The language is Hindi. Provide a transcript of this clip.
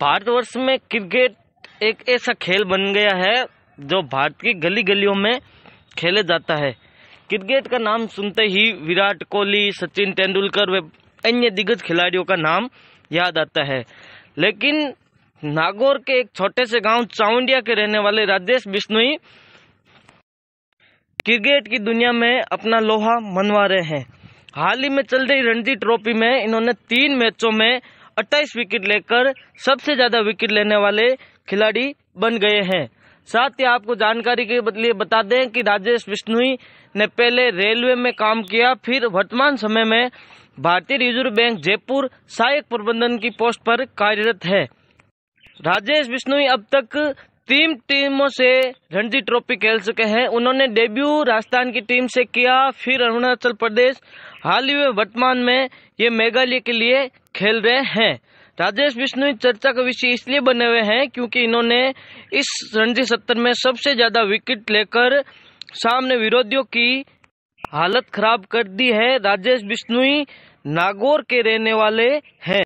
भारतवर्ष में क्रिकेट एक ऐसा खेल बन गया है जो भारत की गली गलियों में खेले जाता है क्रिकेट का नाम सुनते ही विराट कोहली सचिन तेंदुलकर व अन्य दिग्गज खिलाड़ियों का नाम याद आता है लेकिन नागौर के एक छोटे से गांव चाउंडिया के रहने वाले राजेश बिश्नोई क्रिकेट की दुनिया में अपना लोहा मनवा रहे हैं हाल ही में चल रही रणजी ट्रॉफी में इन्होंने तीन मैचों में अट्ठाईस विकेट लेकर सबसे ज़्यादा विकेट लेने वाले खिलाड़ी बन गए हैं साथ ही आपको जानकारी के लिए बता दें कि राजेश बिश्नोई ने पहले रेलवे में काम किया फिर वर्तमान समय में भारतीय रिजर्व बैंक जयपुर सहायक प्रबंधन की पोस्ट पर कार्यरत है राजेश बिश्नोई अब तक तीन टीमों से रणजी ट्रॉफी खेल चुके हैं उन्होंने डेब्यू राजस्थान की टीम से किया फिर अरुणाचल प्रदेश हाल ही में वर्तमान में ये मेघालय के लिए खेल रहे हैं राजेश बिश्नोई चर्चा का विषय इसलिए बने हुए हैं क्योंकि इन्होंने इस रणजी सत्तर में सबसे ज़्यादा विकेट लेकर सामने विरोधियों की हालत खराब कर दी है राजेश बिश्नोई नागौर के रहने वाले हैं